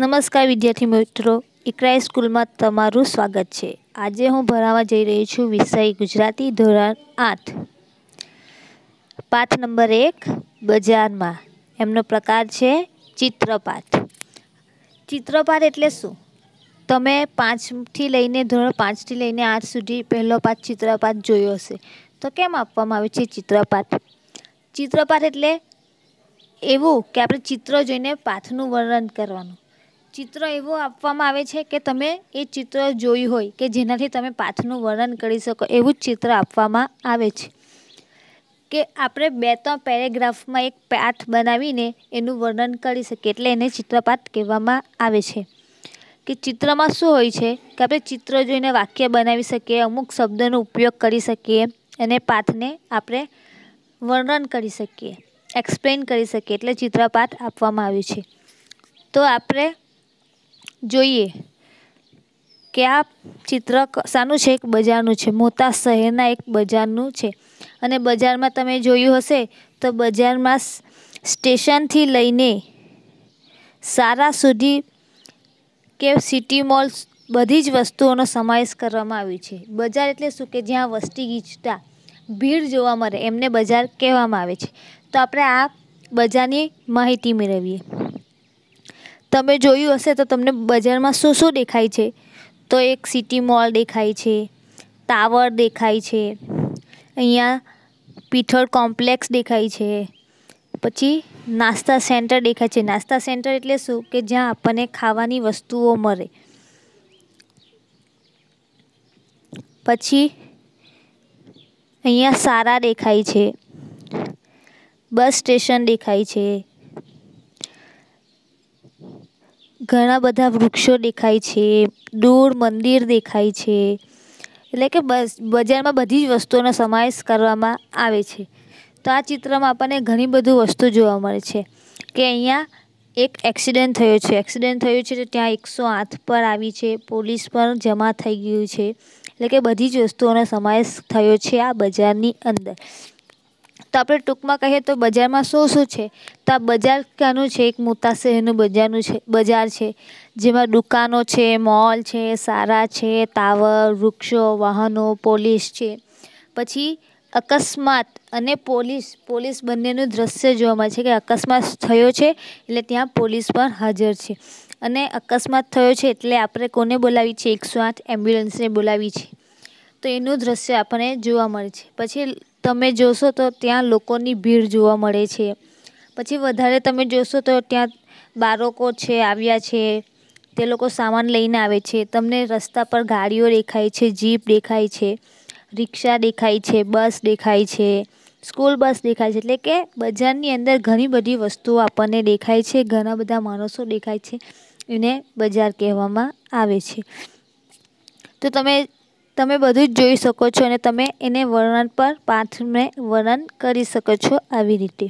નમસ્કાર વિદ્યાર્થી મિત્રો ઇકરાઈ સ્કૂલમાં તમારું સ્વાગત છે આજે હું ભણાવવા જઈ રહી છું વિષય ગુજરાતી ધોરણ આઠ પાઠ નંબર એક બજારમાં એમનો પ્રકાર છે ચિત્રપાઠ ચિત્રપાઠ એટલે શું તમે પાંચથી લઈને ધોરણ પાંચથી લઈને આઠ સુધી પહેલો પાઠ ચિત્રપાઠ જોયો હશે તો કેમ આપવામાં આવે છે ચિત્રપાઠ ચિત્રપાઠ એટલે એવું કે આપણે ચિત્ર જોઈને પાઠનું વર્ણન કરવાનું ચિત્ર એવો આપવામાં આવે છે કે તમે એ ચિત્ર જોયું હોય કે જેનાથી તમે પાથનું વર્ણન કરી શકો એવું જ ચિત્ર આપવામાં આવે છે કે આપણે બે ત્રણ પેરેગ્રાફમાં એક પાઠ બનાવીને એનું વર્ણન કરી શકીએ એટલે એને ચિત્રપાઠ કહેવામાં આવે છે કે ચિત્રમાં શું હોય છે કે આપણે ચિત્ર જોઈને વાક્ય બનાવી શકીએ અમુક શબ્દોનો ઉપયોગ કરી શકીએ અને પાઠને આપણે વર્ણન કરી શકીએ એક્સપ્લેન કરી શકીએ એટલે ચિત્રપાઠ આપવામાં આવ્યું છે તો આપણે જોઈએ કે આ ચિત્ર શાનું છે એક બજારનું છે મોટા શહેરના એક બજારનું છે અને બજારમાં તમે જોયું હશે તો બજારમાં સ્ટેશનથી લઈને સારા સુધી કે સિટી મોલ્સ બધી જ વસ્તુઓનો સમાવેશ કરવામાં આવ્યું છે બજાર એટલે શું કે જ્યાં વસ્તી ગીચતા ભીડ જોવા મળે એમને બજાર કહેવામાં આવે છે તો આપણે આ બજારની માહિતી મેળવીએ તમે જોયું હશે તો તમને બજારમાં શું શું દેખાય છે તો એક સિટી મોલ દેખાય છે ટાવર દેખાય છે અહીંયા પીઠળ કોમ્પ્લેક્સ દેખાય છે પછી નાસ્તા સેન્ટર દેખાય છે નાસ્તા સેન્ટર એટલે શું કે જ્યાં આપણને ખાવાની વસ્તુઓ મળે પછી અહીંયા સારા દેખાય છે બસ સ્ટેશન દેખાય છે ઘણા બધા વૃક્ષો દેખાય છે દૂર મંદિર દેખાય છે એટલે કે બસ બજારમાં બધી જ વસ્તુઓનો સમાવેશ કરવામાં આવે છે તો આ ચિત્રમાં આપણને ઘણી બધું વસ્તુ જોવા મળે છે કે અહીંયા એક એક્સિડન્ટ થયો છે એક્સિડન્ટ થયો છે તો ત્યાં એકસો આઠ પર આવી છે પોલીસ પણ જમા થઈ ગયું છે એટલે કે બધી જ વસ્તુઓનો સમાવેશ થયો છે આ બજારની અંદર તો આપણે ટૂંકમાં કહીએ તો બજારમાં શું શું છે તો આ બજાર ક્યાંનું છે એક મોટા શહેરનું બજારનું છે બજાર છે જેમાં દુકાનો છે મોલ છે સારા છે ટાવર વૃક્ષો વાહનો પોલીસ છે પછી અકસ્માત અને પોલીસ પોલીસ બંનેનું દ્રશ્ય જોવા મળે છે કે અકસ્માત થયો છે એટલે ત્યાં પોલીસ પણ હાજર છે અને અકસ્માત થયો છે એટલે આપણે કોને બોલાવી છે એકસો આઠ એમ્બ્યુલન્સને બોલાવી છે તો એનું દ્રશ્ય આપણને જોવા મળે છે પછી તમે જોશો તો ત્યાં લોકોની ભીડ જોવા મળે છે પછી વધારે તમે જોશો તો ત્યાં બાળકો છે આવ્યા છે તે લોકો સામાન લઈને આવે છે તમને રસ્તા પર ગાડીઓ દેખાય છે જીપ દેખાય છે રિક્ષા દેખાય છે બસ દેખાય છે સ્કૂલ બસ દેખાય છે એટલે કે બજારની અંદર ઘણી બધી વસ્તુઓ આપણને દેખાય છે ઘણા બધા માણસો દેખાય છે એને બજાર કહેવામાં આવે છે તો તમે તમે બધું જ જોઈ શકો છો અને તમે એને વર્ણન પર પાઠને વર્ણન કરી શકો છો આવી રીતે